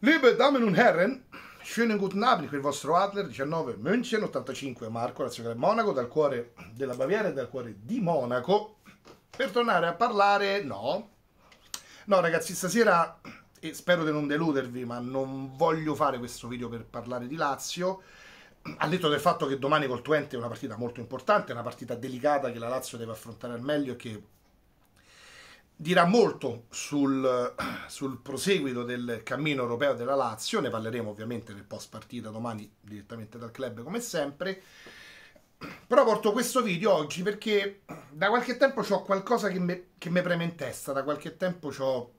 Liebe Damen und Herren, schönen guten Abend, qui il vostro Adler, 19 München, 85 Marco, nazionale Monaco, dal cuore della Baviera e dal cuore di Monaco, per tornare a parlare, no, no ragazzi, stasera, e spero di non deludervi, ma non voglio fare questo video per parlare di Lazio, al detto del fatto che domani col Twente è una partita molto importante, una partita delicata che la Lazio deve affrontare al meglio e che dirà molto sul, sul, proseguito del cammino europeo della Lazio, ne parleremo ovviamente nel post partita domani direttamente dal club come sempre, però porto questo video oggi perché da qualche tempo ho qualcosa che mi preme in testa, da qualche tempo ho,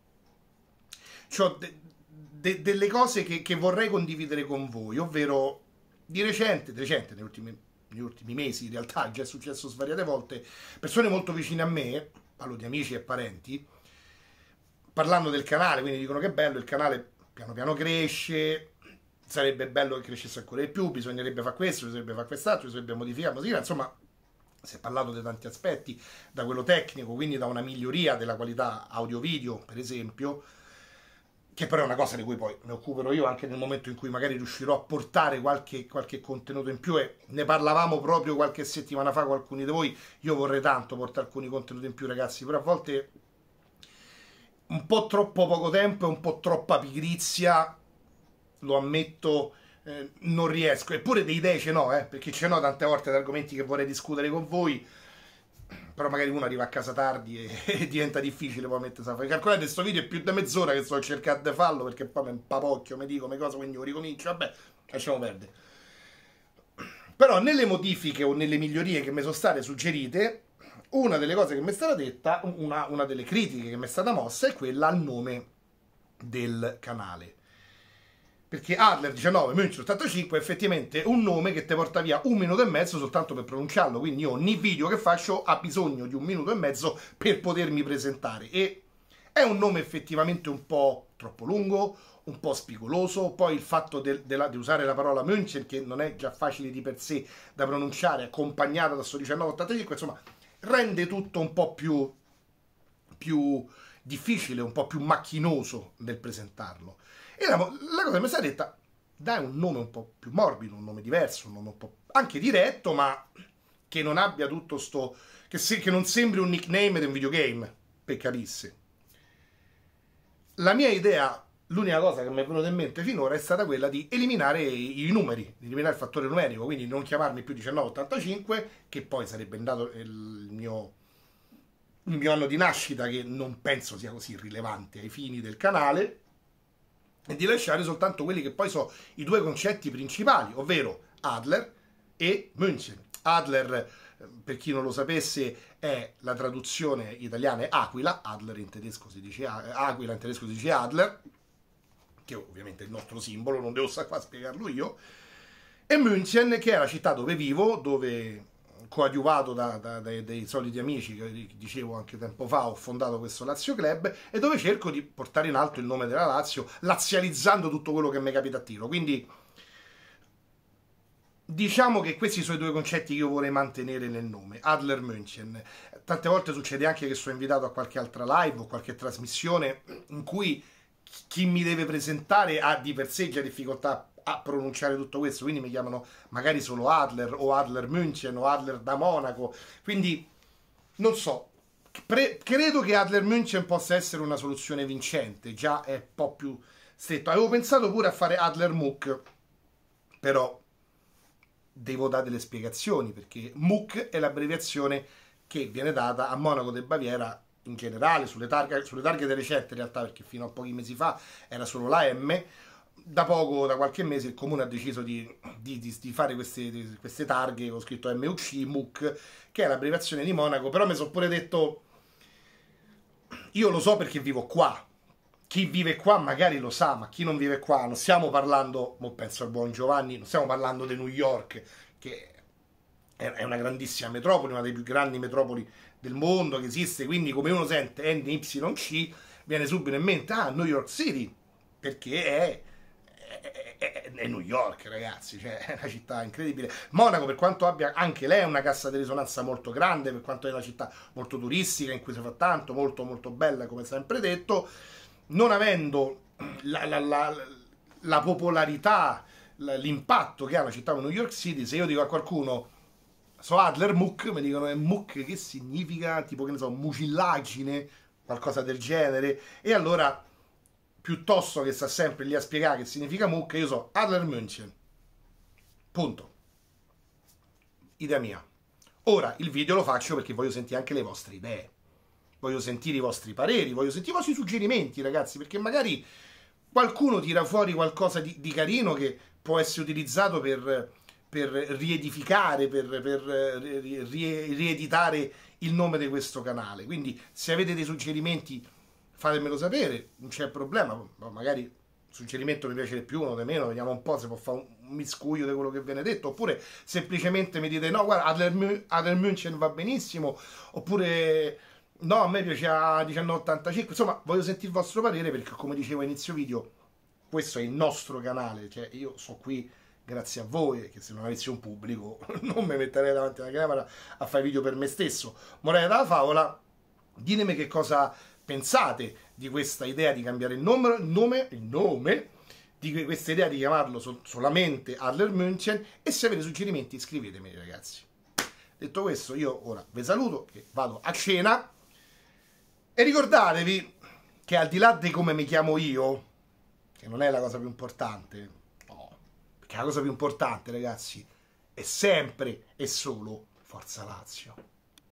de, de, delle cose che, che, vorrei condividere con voi, ovvero di recente, di recente negli ultimi, negli ultimi mesi in realtà già è successo svariate volte, persone molto vicine a me, parlo di amici e parenti, parlando del canale, quindi dicono che è bello, il canale piano piano cresce, sarebbe bello che crescesse ancora di più, bisognerebbe fare questo, bisognerebbe fare quest'altro, bisognerebbe modificare, modificare, insomma si è parlato di tanti aspetti, da quello tecnico, quindi da una miglioria della qualità audio-video, per esempio, che però è una cosa di cui poi mi occuperò io anche nel momento in cui magari riuscirò a portare qualche, qualche contenuto in più e ne parlavamo proprio qualche settimana fa con alcuni di voi, io vorrei tanto portare alcuni contenuti in più ragazzi, però a volte un po' troppo poco tempo e un po' troppa pigrizia, lo ammetto, eh, non riesco, eppure dei idee ce n'ho, eh, perché ce n'ho tante volte di argomenti che vorrei discutere con voi, però magari uno arriva a casa tardi e, e diventa difficile poi mettersi a fare. Calcolate, questo video è più di mezz'ora che sto cercando di farlo perché poi mi impapocchio, mi dico come cosa, quindi ricomincio, vabbè, lasciamo perdere. Però nelle modifiche o nelle migliorie che mi sono state suggerite, una delle cose che mi è stata detta, una, una delle critiche che mi è stata mossa è quella al nome del canale perché Adler 19, München 85 è effettivamente un nome che ti porta via un minuto e mezzo soltanto per pronunciarlo, quindi ogni video che faccio ha bisogno di un minuto e mezzo per potermi presentare e è un nome effettivamente un po' troppo lungo, un po' spigoloso, poi il fatto di usare la parola München che non è già facile di per sé da pronunciare, accompagnata da sto 1985, insomma rende tutto un po' più... più difficile, un po' più macchinoso nel presentarlo. E la, la cosa mi si è detta, dai un nome un po' più morbido, un nome diverso, un nome un po' anche diretto, ma che non abbia tutto sto... che, se, che non sembri un nickname di un videogame, per capirsi. La mia idea l'unica cosa che mi è venuta in mente finora è stata quella di eliminare i numeri, di eliminare il fattore numerico, quindi non chiamarmi più 1985, che poi sarebbe andato eh, il mio il mio anno di nascita che non penso sia così rilevante ai fini del canale e di lasciare soltanto quelli che poi sono i due concetti principali, ovvero Adler e München. Adler, eh, per chi non lo sapesse, è la traduzione italiana è Aquila, Adler in tedesco si dice eh, Aquila, in tedesco si dice Adler, che ovviamente è il nostro simbolo, non devo stare qua spiegarlo io, e München che è la città dove vivo, dove coadiuvato da, da, dai, dai, soliti amici che dicevo anche tempo fa, ho fondato questo Lazio Club e dove cerco di portare in alto il nome della Lazio, lazializzando tutto quello che mi capita a tiro. Quindi diciamo che questi sono i due concetti che io vorrei mantenere nel nome, Adler München. Tante volte succede anche che sono invitato a qualche altra live o qualche trasmissione in cui chi mi deve presentare ha di per sé già difficoltà a pronunciare tutto questo, quindi mi chiamano magari solo Adler o Adler München o Adler da Monaco, quindi non so, pre- credo che Adler München possa essere una soluzione vincente, già è un po' più stretto. Avevo pensato pure a fare Adler Muck, però devo dare delle spiegazioni perché MUC è l'abbreviazione che viene data a Monaco del Baviera in generale, sulle targhe, sulle targhe delle ricette in realtà, perché fino a pochi mesi fa era solo la M, da poco, da qualche mese, il comune ha deciso di, di, di, di fare queste, queste, targhe ho scritto MUC, MUC, che è l'abbreviazione di Monaco, però mi sono pure detto, io lo so perché vivo qua, chi vive qua magari lo sa, ma chi non vive qua, non stiamo parlando, mo penso al buon Giovanni, non stiamo parlando di New York, che è una grandissima metropoli, una delle più grandi metropoli del mondo che esiste, quindi come uno sente NYC viene subito in mente, ah, New York City, perché è è, è, New York, ragazzi, cioè, è una città incredibile. Monaco, per quanto abbia anche lei una cassa di risonanza molto grande, per quanto è una città molto turistica in cui si fa tanto, molto molto bella, come sempre detto, non avendo la, la, la, la popolarità, l'impatto che ha una città come New York City, se io dico a qualcuno so Adler Muck, mi dicono è Muck che significa tipo che ne so, mucillagine, qualcosa del genere, e allora piuttosto che sta sempre lì a spiegare che significa mucca, io so Adler München. Punto. Idea mia. Ora il video lo faccio perché voglio sentire anche le vostre idee. Voglio sentire i vostri pareri, voglio sentire i vostri suggerimenti, ragazzi, perché magari qualcuno tira fuori qualcosa di, di carino che può essere utilizzato per, per riedificare, per, per eh, rieditare il nome di questo canale. Quindi se avete dei suggerimenti fatemelo sapere, non c'è problema, magari il suggerimento mi piace di più, uno di meno, vediamo un po' se può fare un miscuglio di quello che viene detto, oppure semplicemente mi dite no, guarda, Adler, München va benissimo, oppure no, a me piace piaceva 1985, insomma, voglio sentire il vostro parere perché come dicevo a inizio video, questo è il nostro canale, cioè io sono qui grazie a voi, che se non avessi un pubblico non mi metterei davanti alla camera a fare video per me stesso. Morale dalla favola, ditemi che cosa pensate di questa idea di cambiare il nome, nome, il nome di questa idea di chiamarlo sol solamente Adler München e se avete suggerimenti scrivetemi ragazzi. Detto questo io ora vi saluto che vado a cena e ricordatevi che al di là di come mi chiamo io, che non è la cosa più importante, no, perché la cosa più importante ragazzi è sempre e solo Forza Lazio.